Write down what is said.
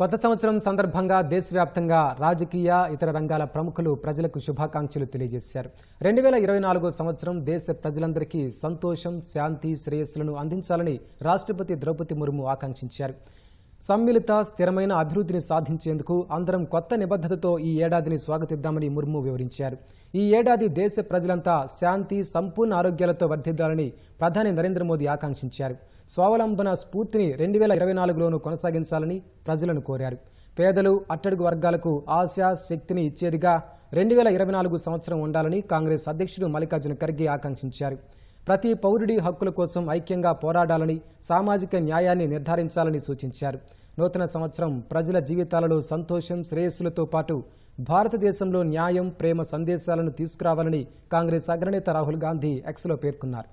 కొత్త సంవత్సరం సందర్భంగా దేశవ్యాప్తంగా రాజకీయ ఇతర రంగాల ప్రముఖులు ప్రజలకు శుభాకాంక్షలు తెలియజేశారు రెండు వేల ఇరవై నాలుగో సంవత్సరం దేశ ప్రజలందరికీ సంతోషం శాంతి శ్రేయస్సులను అందించాలని రాష్ట్రపతి ద్రౌపది ముర్ము ఆకాంక్షించారు సమ్మిళిత స్థిరమైన అభివృద్ధిని సాధించేందుకు అందరం కొత్త నిబద్ధతతో ఈ ఏడాదిని స్వాగతిద్దామని ముర్ము వివరించారు ఈ ఏడాది దేశ ప్రజలంతా శాంతి సంపూర్ణ ఆరోగ్యాలతో వర్ధిద్దాలని ప్రధాని నరేంద్ర మోదీ ఆకాంక్షించారు స్వావలంబన స్ఫూర్తిని రెండు వేల ఇరవై నాలుగులోనూ కొనసాగించాలని ప్రజలను కోరారు పేదలు అట్టడుగు వర్గాలకు ఆశ శక్తిని ఇచ్చేదిగా రెండు వేల ఇరవై నాలుగు సంవత్సరం ఉండాలని కాంగ్రెస్ అధ్యక్షుడు మల్లికార్జున ఖర్గే ఆకాంక్షించారు ప్రతి పౌరుడి హక్కుల కోసం ఐక్యంగా పోరాడాలని సామాజిక న్యాయాన్ని నిర్ధారించాలని సూచించారు నూతన సంవత్సరం ప్రజల జీవితాలలో సంతోషం శ్రేయస్సులతో పాటు భారతదేశంలో న్యాయం ప్రేమ సందేశాలను తీసుకురావాలని కాంగ్రెస్ అగ్రనేత రాహుల్ గాంధీ ఎక్స్లో పేర్కొన్నారు